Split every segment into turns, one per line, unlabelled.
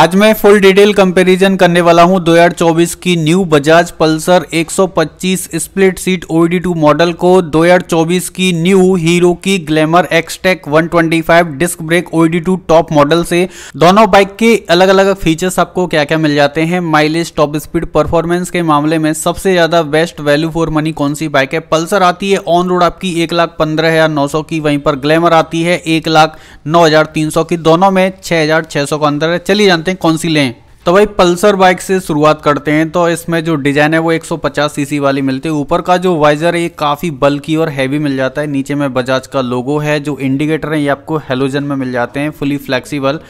आज मैं full detail comparison करने वाला हूं 2024 की new Bajaj Pulsar 125 split seat to model को 2024 की न्यू हीरो की Glamour Xtec 125 disc brake to top model से दोनों बाइक के अलग अलग फीचर्स आपको क्या क्या मिल जाते हैं माइलेज टॉप स्पीड परफॉर्मेंस के मामले में सबसे ज्यादा बेस्ट वैल्यू फॉर मनी कौन सी बाइक है पल्सर आती है ऑन रोड आपकी एक लाख पंद्रह हजार नौ सौ की वहीं पर ग्लैमर आती है एक लाख नौ हजार तीन सौ की दोनों में छह हजार छह सौ का अंदर है चलिए जानते हैं कौन सी लें तो भाई पल्सर बाइक से शुरुआत करते हैं तो इसमें जो डिज़ाइन है वो 150 सीसी वाली मिलती है ऊपर का जो वाइजर है ये काफ़ी बल्की और हैवी मिल जाता है नीचे में बजाज का लोगो है जो इंडिकेटर है ये आपको हेलोजन में मिल जाते हैं फुली फ्लेक्सिबल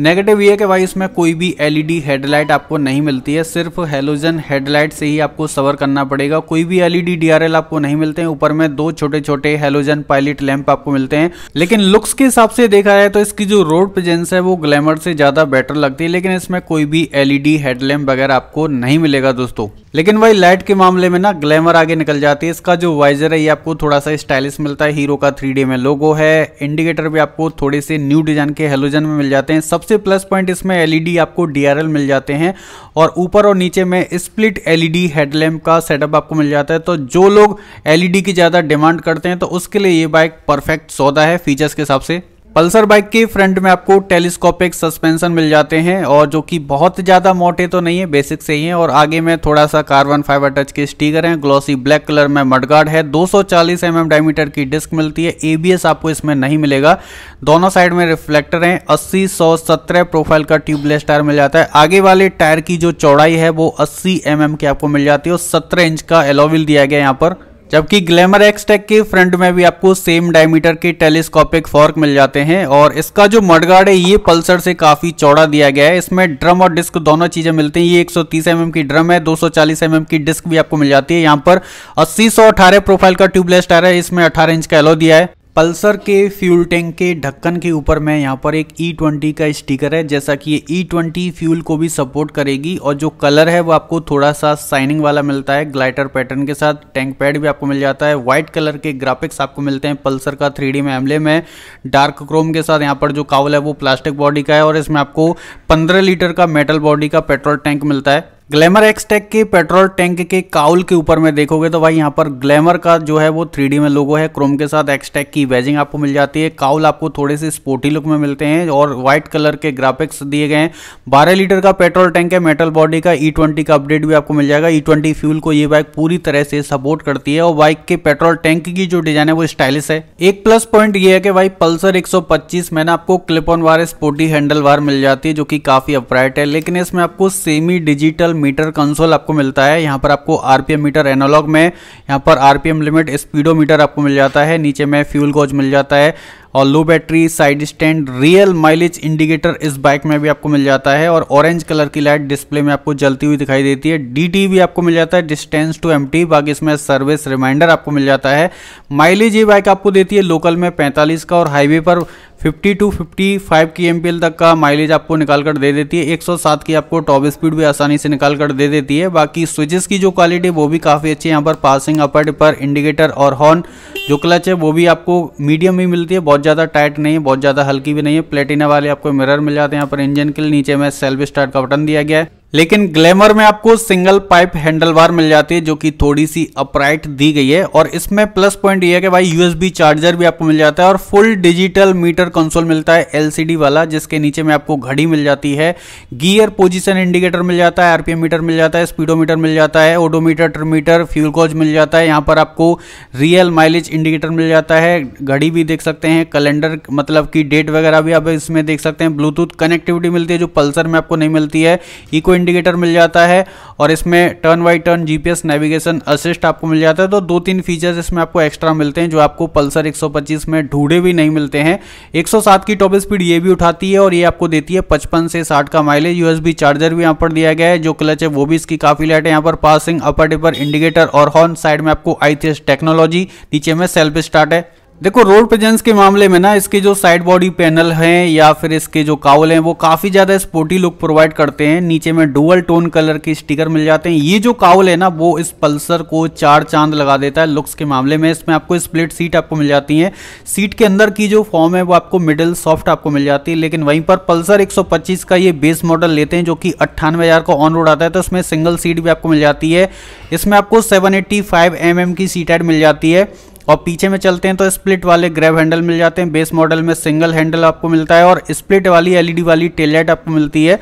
नेगेटिव ये कि भाई इसमें कोई भी एलईडी हेडलाइट आपको नहीं मिलती है सिर्फ हेलोजन हेडलाइट से ही आपको सवर करना पड़ेगा कोई भी एलईडी डीआरएल आपको नहीं मिलते हैं ऊपर में दो छोटे छोटे हेलोजन पायलट लैंप आपको मिलते हैं लेकिन लुक्स के हिसाब से देखा जाए तो इसकी जो रोड प्रजेंस है वो ग्लैमर से ज़्यादा बेटर लगती है लेकिन इसमें कोई भी भी एलईडी हेडलैम्प वगैरह आपको नहीं मिलेगा दोस्तों लेकिन वही लाइट के मामले में ना ग्लैमर आगे निकल जाती है इसका जो वाइजर है ये आपको थोड़ा सा स्टाइलिश मिलता है हीरो का थ्री में लोगो है इंडिकेटर भी आपको थोड़े से न्यू डिजाइन के हेलोजन में मिल जाते हैं सबसे प्लस पॉइंट इसमें एलईडी आपको डीआरएल मिल जाते हैं और ऊपर और नीचे में स्प्लिट एलईडी हेडलैम्प का सेटअप आपको मिल जाता है तो जो लोग एलईडी की ज़्यादा डिमांड करते हैं तो उसके लिए ये बाइक परफेक्ट सौदा है फीचर्स के हिसाब से पल्सर बाइक के फ्रंट में आपको टेलीस्कोपिक सस्पेंशन मिल जाते हैं और जो कि बहुत ज़्यादा मोटे तो नहीं है बेसिक से ही है और आगे में थोड़ा सा कार्बन फाइबर टच के स्टीकर हैं ग्लॉसी ब्लैक कलर में मडगार्ड है 240 एम mm डायमीटर की डिस्क मिलती है एबीएस आपको इसमें नहीं मिलेगा दोनों साइड में रिफ्लेक्टर हैं अस्सी सौ सत्रह प्रोफाइल का ट्यूबलेस टायर मिल जाता है आगे वाले टायर की जो चौड़ाई है वो अस्सी एम mm की आपको मिल जाती है और सत्रह इंच का एलोविल दिया गया यहाँ पर जबकि ग्लैमर एक्सटेक के फ्रंट में भी आपको सेम डायमीटर के टेलीस्कोपिक फॉर्क मिल जाते हैं और इसका जो मडगार्ड है ये पल्सर से काफी चौड़ा दिया गया है इसमें ड्रम और डिस्क दोनों चीजें मिलती हैं ये 130 एमएम mm की ड्रम है 240 एमएम mm की डिस्क भी आपको मिल जाती है यहाँ पर अस्सी सौ अठारह प्रोफाइल का ट्यूबलेस टायर है इसमें अठारह इंच का एलो दिया है पल्सर के फ्यूल टैंक के ढक्कन के ऊपर मैं यहाँ पर एक E20 का स्टिकर है जैसा कि ये E20 फ्यूल को भी सपोर्ट करेगी और जो कलर है वो आपको थोड़ा सा साइनिंग वाला मिलता है ग्लाइटर पैटर्न के साथ टैंक पैड भी आपको मिल जाता है व्हाइट कलर के ग्राफिक्स आपको मिलते हैं पल्सर का थ्री डी मैमले में डार्क क्रोम के साथ यहाँ पर जो कावल है वो प्लास्टिक बॉडी का है और इसमें आपको पंद्रह लीटर का मेटल बॉडी का पेट्रोल टैंक मिलता है ग्लैमर एक्सटेक के पेट्रोल टैंक के काउल के ऊपर में देखोगे तो भाई यहाँ पर ग्लैमर का जो है वो थ्री में लोगो है क्रोम के साथ एक्सटेक की वेजिंग आपको मिल जाती है काउल आपको थोड़े से स्पोर्टी लुक में मिलते हैं और व्हाइट कलर के ग्राफिक्स दिए गए हैं बारह लीटर का पेट्रोल टैंक है मेटल बॉडी का ई e का अपडेट भी आपको मिल जाएगा ई e फ्यूल को ये बाइक पूरी तरह से सपोर्ट करती है और बाइक के पेट्रोल टैंक की जो डिजाइन है वो स्टाइलिश है एक प्लस पॉइंट ये है कि भाई पल्सर एक मैंने आपको clip on bar sporty handle bar मिल जाती है जो कि काफी अपराइट है लेकिन इसमें आपको सेमी डिजिटल मीटर कंसोल आपको मिलता है यहाँ पर आपको आरपीएम मीटर एनालॉग में यहाँ पर आरपीएम लिमिट स्पीडोमीटर आपको मिल जाता है नीचे में फ्यूल गोज मिल जाता है और low battery side stand real mileage indicator इस बाइक में भी आपको मिल जाता है और ऑरेंज कलर की लाइट डिस्प्ले में आपको जलती हुई दिखाई देती है डी भी आपको मिल जाता है डिस्टेंस टू एम बाकी इसमें सर्विस रिमाइंडर आपको मिल जाता है माइलेज ये बाइक आपको देती है लोकल में पैंतालीस का और हाईवे पर 50 टू 55 की एम तक का माइलेज आपको निकाल कर दे देती है 107 की आपको टॉप स्पीड भी आसानी से निकाल कर दे देती है बाकी स्विचेस की जो क्वालिटी वो भी काफ़ी अच्छी है यहाँ पर पासिंग अपर पर इंडिकेटर और हॉर्न जो क्लच है वो भी आपको मीडियम ही मिलती है बहुत ज़्यादा टाइट नहीं है बहुत ज़्यादा हल्की भी नहीं है प्लेटिना वाले आपको मिरर मिल जाते हैं यहाँ पर इंजन के लिए नीचे में सेल्फ स्टार्ट का बटन दिया गया है लेकिन ग्लैमर में आपको सिंगल पाइप हैंडल बार मिल जाती है जो कि थोड़ी सी अपराइट दी गई है और इसमें प्लस पॉइंट ये है कि भाई यूएसबी चार्जर भी आपको मिल जाता है और फुल डिजिटल मीटर कंसोल मिलता है एलसीडी वाला जिसके नीचे में आपको घड़ी मिल जाती है गियर पोजिशन इंडिकेटर मिल जाता है आरपीएम मीटर मिल जाता है स्पीडोमीटर मिल जाता है ओडोमीटर टर्मीटर फ्यूल कॉज मिल जाता है यहाँ पर आपको रियल माइलेज इंडिकेटर मिल जाता है घड़ी भी देख सकते हैं कैलेंडर मतलब की डेट वगैरह भी आप इसमें देख सकते हैं ब्लूटूथ कनेक्टिविटी मिलती है जो पल्सर में आपको नहीं मिलती है इको इंडिकेटर मिल जाता है और इसमें टर्न बाई टर्न जी नेविगेशन असिस्ट आपको मिल जाता है तो दो तीन फीचर्स इसमें आपको एक्स्ट्रा मिलते हैं जो आपको पल्सर 125 में ढूंढे भी नहीं मिलते हैं 107 की टॉप स्पीड ये भी उठाती है और ये आपको देती है पचपन से साठ का माइलेज यूएसबी चार्जर भी यहाँ पर दिया गया है जो क्लच है वो भी इसकी काफ़ी लाइट है यहाँ पर पासिंग अपर डिपर इंडिकेटर और हॉर्न साइड में आपको आई टेक्नोलॉजी नीचे में सेल्फ स्टार्ट है देखो रोड प्रेजेंस के मामले में ना इसके जो साइड बॉडी पैनल हैं या फिर इसके जो कावल हैं वो काफ़ी ज़्यादा स्पोर्टी लुक प्रोवाइड करते हैं नीचे में डुअल टोन कलर के स्टिकर मिल जाते हैं ये जो कावल है ना वो इस पल्सर को चार चांद लगा देता है लुक्स के मामले में इसमें आपको स्प्लिट सीट आपको मिल जाती है सीट के अंदर की जो फॉर्म है वो आपको मिडिल सॉफ्ट आपको मिल जाती है लेकिन वहीं पर पल्सर एक का ये बेस मॉडल लेते हैं जो कि अट्ठानवे हज़ार का ऑन रोड आता है तो इसमें सिंगल सीट भी आपको मिल जाती है इसमें आपको सेवन एट्टी mm की सीट एड मिल जाती है और पीछे में चलते हैं तो स्प्लिट वाले ग्रैब हैंडल मिल जाते हैं बेस मॉडल में सिंगल हैंडल आपको मिलता है और स्प्लिट वाली एलईडी वाली टेललाइट आपको मिलती है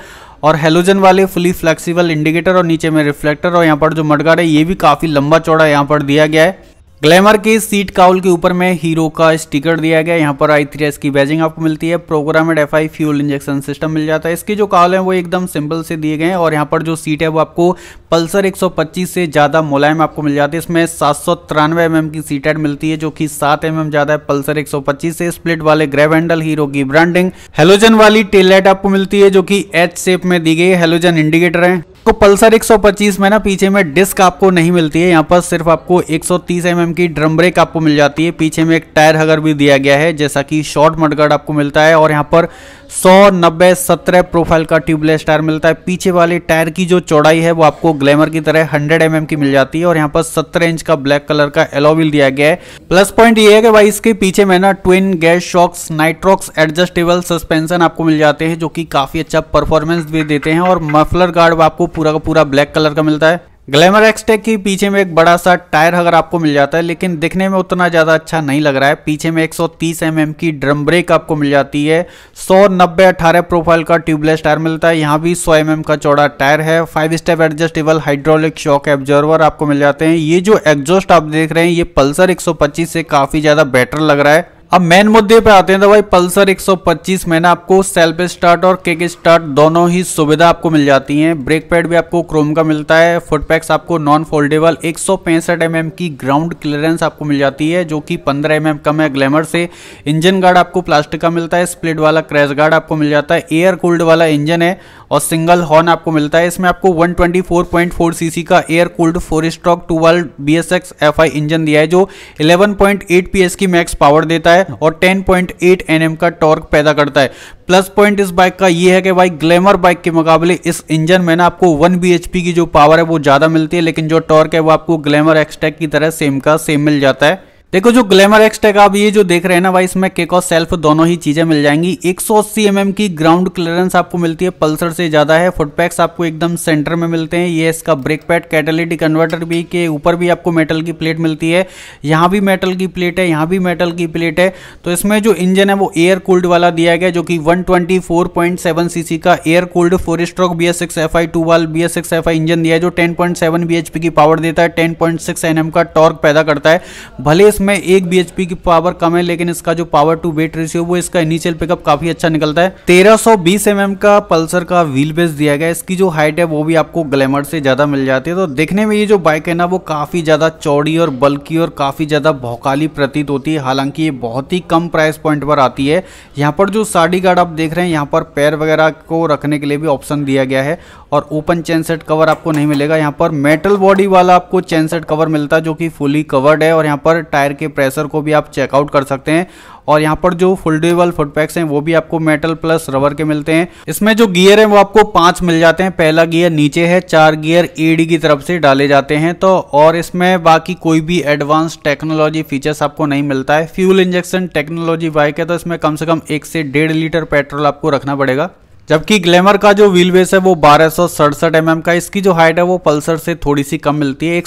और हेलोजन वाले फुली फ्लेक्सिबल इंडिकेटर और नीचे में रिफ्लेक्टर और यहाँ पर जो मडगार्ड है ये भी काफ़ी लंबा चौड़ा यहाँ पर दिया गया है ग्लैमर की सीट काउल के ऊपर में हीरो का स्टिकर दिया गया यहाँ पर आई थ्री एस की बैजिंग आपको मिलती है programmed F I fuel injection system मिल जाता है इसके जो काउल है वो एकदम सिंपल से दिए गए हैं और यहाँ पर जो सीट है वो आपको पल्सर 125 से ज़्यादा मुलायम आपको मिल जाती है इसमें सात सौ mm की सीट एड मिलती है जो कि सात एम mm ज़्यादा है पल्सर पच्चीस से स्प्लिट वाले ग्रेव हैंडल हीरो की ब्रांडिंग हेलोजन वाली टेल लाइट आपको मिलती है जो कि एच शेप में दी गई हेलोजन इंडिकेटर है तो पल्सर 125 में ना पीछे में डिस्क आपको नहीं मिलती है यहाँ पर सिर्फ आपको 130 mm की ड्रम ब्रेक आपको मिल जाती है पीछे में एक टायर हगर भी दिया गया है जैसा कि शॉर्ट मडगार्ड आपको मिलता है और यहाँ पर सौ नब्बे सत्रह प्रोफाइल का ट्यूबलेस टायर मिलता है पीछे वाले टायर की जो चौड़ाई है वो आपको ग्लैमर की तरह हंड्रेड एम mm की मिल जाती है और यहाँ पर सत्रह इंच का ब्लैक कलर का एलोविल दिया गया है प्लस पॉइंट ये है कि भाई इसके पीछे में ना twin gas shocks Nitrox adjustable suspension आपको मिल जाते हैं जो की काफी अच्छा परफॉर्मेंस भी देते हैं और मफलर गार्ड आपको पूरा का पूरा ब्लैक कलर का मिलता है ग्लैमर एक्सटेक के पीछे में एक बड़ा सा टायर अगर आपको मिल जाता है लेकिन दिखने में उतना ज़्यादा अच्छा नहीं लग रहा है पीछे में 130 mm की ड्रम ब्रेक आपको मिल जाती है सौ नब्बे अट्ठारह प्रोफाइल का ट्यूबलेस टायर मिलता है यहाँ भी 100 mm का चौड़ा टायर है five step adjustable hydraulic shock absorber आपको मिल जाते हैं ये जो एग्जॉस्ट आप देख रहे हैं ये पल्सर एक से काफ़ी ज़्यादा बेटर लग रहा है अब मेन मुद्दे पे आते हैं तो भाई पल्सर 125 में ना आपको सेल्फ स्टार्ट और किक स्टार्ट दोनों ही सुविधा आपको मिल जाती हैं ब्रेक पैड भी आपको क्रोम का मिलता है फुटपैक्स आपको नॉन फोल्डेबल एक सौ mm की ग्राउंड क्लियरेंस आपको मिल जाती है जो कि 15 mm कम है ग्लैमर से इंजन गार्ड आपको प्लास्टिक का मिलता है स्प्लिट वाला क्रैश गार्ड आपको मिल जाता है एयर कूल्ड वाला इंजन है और सिंगल हॉर्न आपको मिलता है इसमें आपको 124.4 सीसी का air cooled four stroke two valve B S X F I engine दिया है जो 11.8 पीएस की मैक्स पावर देता है और 10.8 एनएम का टॉर्क पैदा करता है प्लस पॉइंट इस बाइक का ये है कि भाई ग्लैमर बाइक के मुकाबले इस इंजन में ना आपको 1 bhp की जो पावर है वो ज़्यादा मिलती है लेकिन जो टॉर्क है वो आपको ग्लैमर एक्सटेक की तरह सेम का सेम मिल जाता है देखो जो ग्लैमर एक्सटेक आप ये जो देख रहे हैं ना भाई इसमें केक और सेल्फ दोनों ही चीज़ें मिल जाएंगी 180 mm की ग्राउंड क्लियरेंस आपको मिलती है पल्सर से ज़्यादा है फुटपैक्स आपको एकदम सेंटर में मिलते हैं ये इसका ब्रेक पैड कैटेलिटी कन्वर्टर भी के ऊपर भी आपको मेटल की प्लेट मिलती है यहाँ भी मेटल की प्लेट है यहाँ भी मेटल की प्लेट है तो इसमें जो इंजन है वो एयर कूल्ड वाला दिया गया जो कि वन ट्वेंटी का air cooled four stroke B S six F I two valve B S six F I engine दिया है जो ten point seven B H P की पावर देता है टेन पॉइंट सिक्स का टॉर्क पैदा करता है भले इस इसमें एक बीएचपी की पावर कम है लेकिन इसका जो पावर टू वेट रेशियो वो इसका इनिशियल पिकअप काफी अच्छा निकलता है तेरह 1320 एमएम का पल्सर का व्हील बेस दिया गया इसकी जो हाइट है वो भी आपको ग्लैमर से ज्यादा मिल जाती है तो देखने में ये जो बाइक है ना वो काफी ज्यादा चौड़ी और बल्कि और काफी ज्यादा भौकाली प्रतीत होती है हालांकि ये बहुत ही कम प्राइस पॉइंट पर आती है यहाँ पर जो साड़ी गार्ड आप देख रहे हैं यहाँ पर पैर वगैरह को रखने के लिए भी ऑप्शन दिया गया है और ओपन चैन सेट कवर आपको नहीं मिलेगा यहाँ पर मेटल बॉडी वाला आपको चैन सेट कवर मिलता है जो कि फुली कवर्ड है और यहाँ पर टायर टायर के प्रेशर को भी आप चेकआउट कर सकते हैं और यहाँ पर जो फोल्डेबल फुटपैक्स हैं वो भी आपको मेटल प्लस रबर के मिलते हैं इसमें जो गियर हैं वो आपको पांच मिल जाते हैं पहला गियर नीचे है चार गियर ईडी की तरफ से डाले जाते हैं तो और इसमें बाकी कोई भी एडवांस टेक्नोलॉजी फीचर्स आपको नहीं मिलता है फ्यूल इंजेक्शन टेक्नोलॉजी बाइक है तो इसमें कम से कम एक से डेढ़ लीटर पेट्रोल आपको रखना पड़ेगा जबकि ग्लैमर का जो व्हील बेस है वो बारह सौ सड़सठ एम का इसकी जो हाइट है वो पल्सर से थोड़ी सी कम मिलती है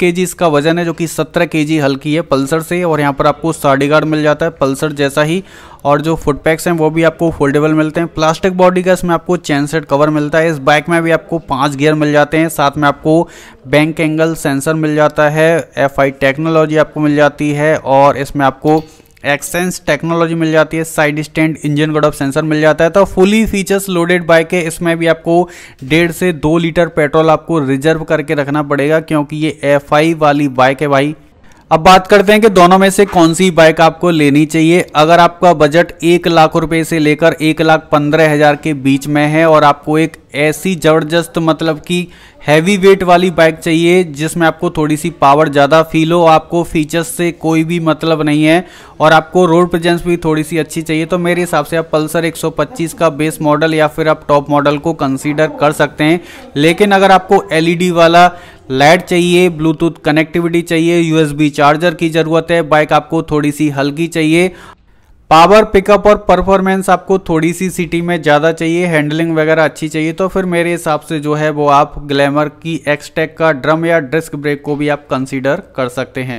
के जी इसका वजन है जो कि 17 जी हल्की है पल्सर से और यहाँ पर आपको साड़ी गार्ड मिल जाता है पल्सर जैसा ही और जो फुटपैक्स हैं वो भी आपको फोल्डेबल मिलते हैं प्लास्टिक बॉडी का इसमें आपको चैन सेट कवर मिलता है इस बाइक में भी आपको पाँच गियर मिल जाते हैं साथ में आपको बैंक एंगल सेंसर मिल जाता है एफ टेक्नोलॉजी आपको मिल जाती है और इसमें आपको एक्सेंस टेक्नोलॉजी मिल जाती है side stand engine cut off sensor मिल जाता है तो फुली फीचर्स लोडेड बाइक है इसमें भी आपको डेढ़ से दो लीटर पेट्रोल आपको रिजर्व करके रखना पड़ेगा क्योंकि ये एफ वाली बाइक है भाई अब बात करते हैं कि दोनों में से कौन सी बाइक आपको लेनी चाहिए अगर आपका बजट एक लाख रुपए से लेकर एक लाख पंद्रह हजार के बीच में है और आपको एक ऐसी ज़बरदस्त मतलब कि हैवी वेट वाली बाइक चाहिए जिसमें आपको थोड़ी सी पावर ज़्यादा फील हो आपको फीचर्स से कोई भी मतलब नहीं है और आपको रोड प्रजेंस भी थोड़ी सी अच्छी चाहिए तो मेरे हिसाब से आप पल्सर 125 का बेस मॉडल या फिर आप टॉप मॉडल को कंसीडर कर सकते हैं लेकिन अगर आपको एलईडी वाला लाइट चाहिए ब्लूटूथ कनेक्टिविटी चाहिए यूएसबी चार्जर की ज़रूरत है बाइक आपको थोड़ी सी हल्की चाहिए पावर पिकअप और परफॉर्मेंस आपको थोड़ी सी सिटी में ज़्यादा चाहिए हैंडलिंग वगैरह अच्छी चाहिए तो फिर मेरे हिसाब से जो है वो आप ग्लैमर की एक्सटेक का ड्रम या डिस्क ब्रेक को भी आप कंसीडर कर सकते हैं